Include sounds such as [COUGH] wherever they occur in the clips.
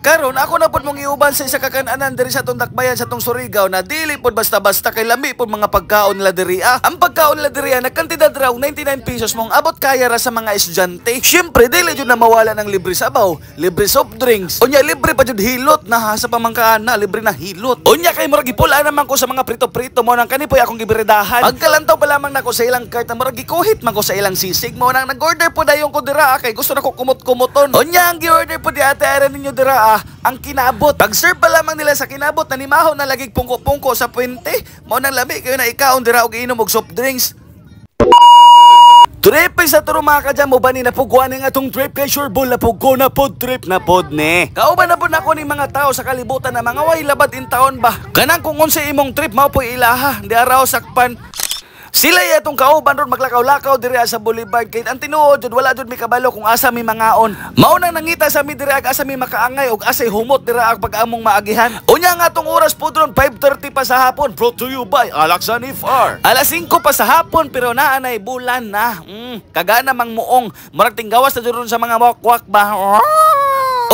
Karon ako na pod mong iuban sa isa ka kananan diri sa bayan sa tong Surigao na dili pod basta-basta kay lami pod mga pagkaon nila diri ah. Ang pagkaon nila diri ah, na kantidad raw 99 pesos mong abot kaya ra sa mga estudyante. Syempre dili jud na mawala ng libre sabaw, libre soft drinks, unya libre pa jud hilot na ha sa pamangkaan na libre na hilot. Unya kay murag gipula naman ko sa mga prito-prito mo nang kani kanipoy akong gibiredahan. Pagkalantaw pa lamang nako sa ilang cart murag gikuhit man ko sa ilang sisig mo nang nag-order pod dayon ko dira ah, kay gusto nako kumot-kumoton. Unya ang gi-order pod di ate ninyo dira ah ang kinabot. Pag-serve pa lamang nila sa kinabot na nimahaw na lagig pungko-pungko sa puwente. Mao nang lami kayo na ikaw ang dira og iinom og soft drinks. Trip sa turo mga kadyan mo ba ni napugwa ni atong trip kay sure ball napugko na pod trip na pod ni. Kauban na pod nako ni mga tao sa kalibutan na mga way labad in taon ba. Ganang kung unsa imong trip mao po ilaha, di araw sakpan. Sila yatong kauban ron maglakaw-lakaw diri sa Boulevard kay ang tinuod jud wala jud mi kabalo kung asa mi mangaon. Mao nang nangita sa mi diri asa mi makaangay og asay humot dira ag pag-among maagihan. Unya nga tong oras pud ron 5:30 pa sa hapon brought to you by Alaksan FR. Alas 5 pa sa hapon pero naa nay bulan na. Mm, kagana mang muong murag tinggawas na jud sa mga wakwak ba.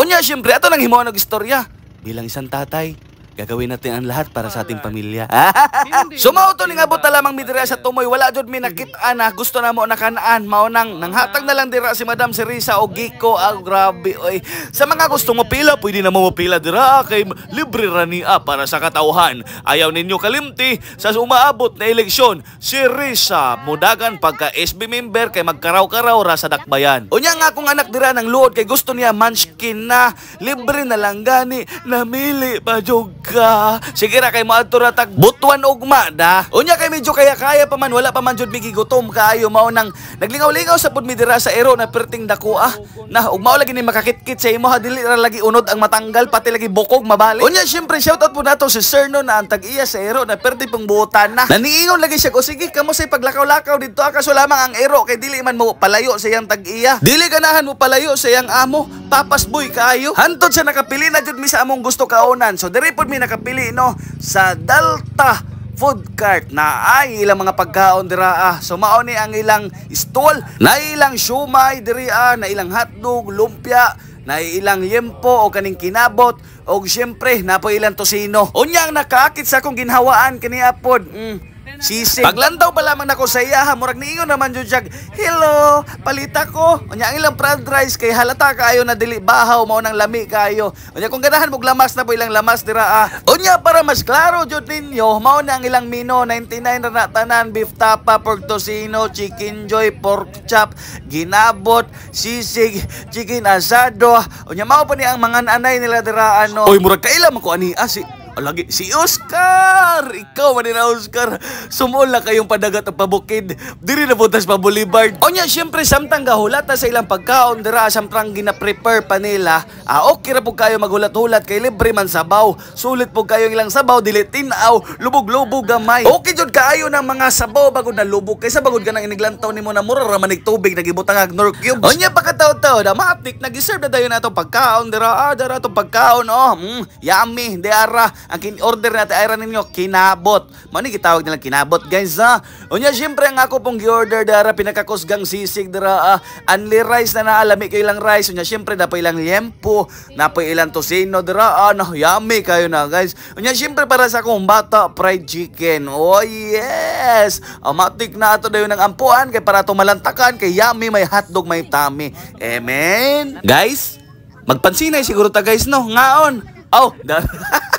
Unya syempre ato nang himuon og istorya bilang isang tatay Gagawin natin ang lahat para sa ating pamilya. [LAUGHS] Sumauto ni abot na lamang midira sa tumoy. Wala jud minakit nakita na gusto na mo nakanaan. Maunang nanghatag na lang dira si Madam Sirisa o Giko. Ah, grabe oy. Sa mga gusto mo pila, pwede na mo pila dira kay libre ra niya para sa katauhan. Ayaw ninyo kalimti sa umaabot na eleksyon. Si Risa mudagan pagka SB member kay magkaraw-karaw ra sa dakbayan. Unya nga akong anak dira ng luod kay gusto niya manskin na libre na lang gani namili pa jog ka. Sige ra kay maadto ra tag butuan ugma da. Unya kay medyo kaya kaya pa man wala pa man jud gutom kaayo mao nang naglingaw-lingaw sa pud midira sa ero ah. na perting dako dakua. Na ugma lagi ni makakitkit sa imo ha dili ra lagi unod ang matanggal pati lagi bukog mabalik. Unya syempre shout out po nato si Serno na ang tag-iya sa ero na perting pangbuotan na. Naniingon lagi siya ko sige kamo say paglakaw-lakaw didto ah. kaso lamang ang ero kay dili man mo palayo sa iyang tag-iya. Dili ganahan mo palayo sa iyang amo papasboy kaayo. Hantod sa nakapili na jud mi sa among gusto kaonan. So diri pod mi nakapili no sa Delta food cart na ay ilang mga pagkaon dira ah. So mao ni ang ilang stall na ilang siomay diri ah, na ilang hotdog, lumpia, na ilang yempo o kaning kinabot og syempre na po ilang tosino. Unya ang nakaakit sa akong ginhawaan kani apod. Mm Sisig. Paglandaw pa lamang nako sa iya, murag niingon naman jud jag. Hello, palita ko. Unya ang ilang fried rice kay halata kaayo na dili bahaw mao nang lami kaayo. Unya kung ganahan mo lamas na po ilang lamas dira ah. Unya para mas klaro jud ninyo, mao na ang ilang mino 99 na tanan beef tapa, pork tocino, chicken joy, pork chop, ginabot, sisig, chicken asado. Unya mao pa ni ang mga anay nila dira ano. Oy murag kaila man ko ani ah, si Lagi, si Oscar! Ikaw man na Oscar. Sumula kayong padagat ang pabukid. Diri na butas pa Boulevard. O niya, syempre, samtang gahulata sa ilang pagkaon, dira, samtang gina-prepare pa nila. Ah, okay ra po kayo magulat-hulat kay libre man sabaw. Sulit po kayo ilang sabaw, dili tinaw, lubog-lubog gamay. Okay, jud kaayo ng mga sabaw bago na lubog kaysa bagod ka nang iniglantaw nimo na mura ra manig tubig nagibutang ag nor cubes. O niya pagkataw-taw, damatik, nag-serve na dayon na pagkaon, dira, ah, dira itong pagkaon, oh, mm, yummy, diara, ang in-order natin ay ranin nyo, kinabot. Mani gitawag nilang kinabot guys ha. O niya, syempre ang ako pong gi-order dara, pinakakusgang sisig dara, uh, unli rice na naalami kayo lang rice. O niya, syempre napay ilang liempo, napay ilang tosino dara, uh, no, yummy kayo na guys. O niya, syempre para sa akong bata, fried chicken. Oh yes! O, oh, matik na ato dayon ng ampuan kay para tumalantakan kay yummy may hotdog may tummy. Amen! Guys, magpansinay siguro ta guys no, ngaon. Oh, da [LAUGHS]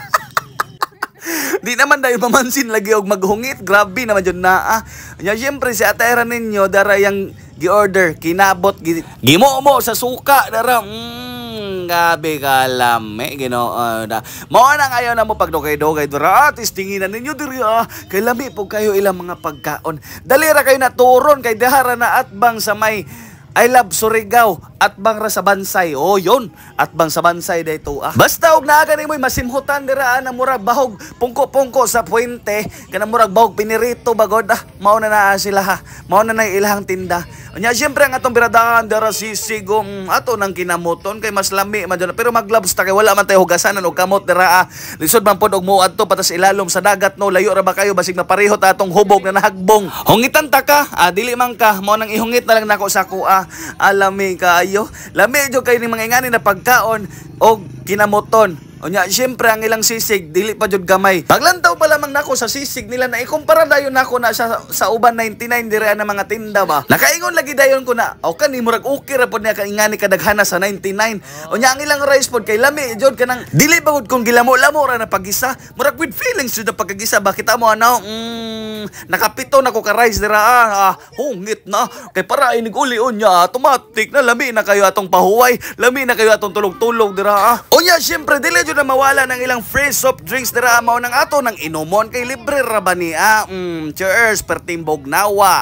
Di naman dahil mamansin lagi og maghungit. Grabe naman jud ah Nya syempre si atera ninyo darayang gi-order, kinabot gi gimo mo sa suka dara. Mm gabi kalami Ginoo da. Ah. mao na ngayon na mo pagdugay-dugay dira at ah, tinginan ninyo diri ah kay lami pug kayo ilang mga pagkaon dali ra kayo naturon kay dahara na atbang sa may I love Surigao at bang ra sa bansay oh yon at bang sa bansay dayto ah basta og naa ni moy masimhutan dira ah, na murag bahog pungko-pungko sa puente kana murag bahog pinirito bagod ah mao na naa sila ha ah. mao na nay ilang tinda nya syempre ang atong biradahan dira sisigong ato nang kinamuton kay mas lami man dyan. pero maglabs ta kay wala man tayo hugasanan og kamot dira ah lisod man pod og muad to patas ilalom sa dagat no layo ra ba kayo basig mapareho ta atong hubog na nahagbong hungitan ta ka ah, dili man ka mao nang ihungit na lang nako sa kuha ah. alami ka kayo. Lami jud kay ning mga ingani na pagkaon og kinamoton o nya, syempre ang ilang sisig dili pa jud gamay. Paglantaw pa lamang nako sa sisig nila na ikumpara dayon nako na sa, sa uban 99 dire na mga tinda ba. Nakaingon lagi dayon ko na o kan murag okay ra pod niya kang ingani kadaghana sa 99. O nya ang ilang rice pod kay lami jud kanang dili pa kong gilamo-lamo ra na pagisa. Murag with feelings jud na pagkagisa bakit mo ano? Mm, nakapito nako ka rice dira ah, ah hungit na kay para inig uli unya automatic na lami na kayo atong pahuway, lami na kayo atong tulog-tulog dira ah. O nya syempre dili jud na mawala ng ilang free soft drinks dira mao ng ato nang inumon kay libre ra ba niya. Mm, cheers per timbog nawa.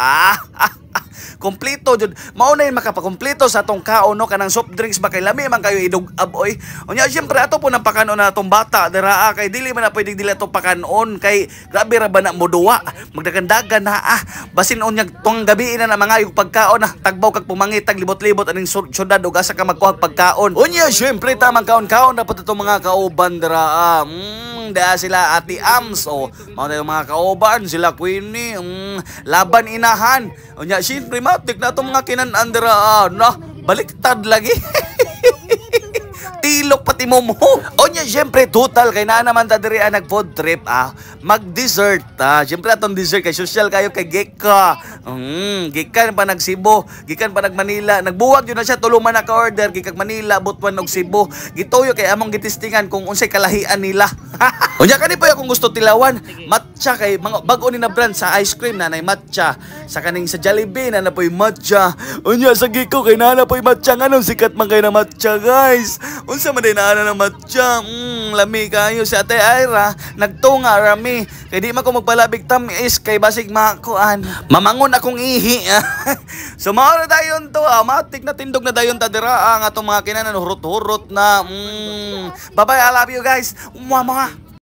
Ah. [LAUGHS] kompleto jud mao na makapakompleto sa atong kaon no kanang soft drinks ba kay lami man kayo idog aboy unya syempre ato po napakano na atong bata dira kay dili man na pwedeng dili ato pakanon kay grabe ra ba na mo duwa magdagandagan na ah basin unya tong gabi na na mga yung pagkaon na ah. tagbaw kag pumangitag libot-libot aning syudad og asa ka magkuha pagkaon unya syempre tamang kaon-kaon dapat atong mga kauban dira ah mm, ang mm, da sila ati Amso. o oh. mao mga kaoban sila Queenie mm, laban inahan. Unya syempre matik na to mga kinan andra ah, no. Baliktad lagi. [LAUGHS] silok pati mo. O niya, syempre, total, kay na naman ta diri ang ah, food trip, ah, mag-dessert, ah. Syempre, atong dessert, kay social kayo, kay Gika. Mm, gikan pa nag Cebu, gikan pa nag Manila. Nagbuwag yun na siya, Tulungan na ka-order, gikag Manila, Butuan, og Cebu. Gitoyo kay among gitistingan kung unsay kalahian nila. [LAUGHS] o niya, kani pa yung kung gusto tilawan, matcha kay, mga bago ni na brand sa ice cream, nanay matcha sa kaning sa Jollibee na napoy matcha. Unya sa giko kay na napoy matcha nga nung sikat man kay na matcha guys. Unsa man din na ng matcha? Mm, lami kayo si Ate Ira nagtunga rami. Kay di man ko magpalabig tamis kay basig makuan. Mamangon akong ihi. so [LAUGHS] mao dayon to, ah. matik na tindog na dayon ta dira ang ah, atong mga kinanan hurot-hurot na. Mm. Bye bye, I love you guys. Mwah, mwah.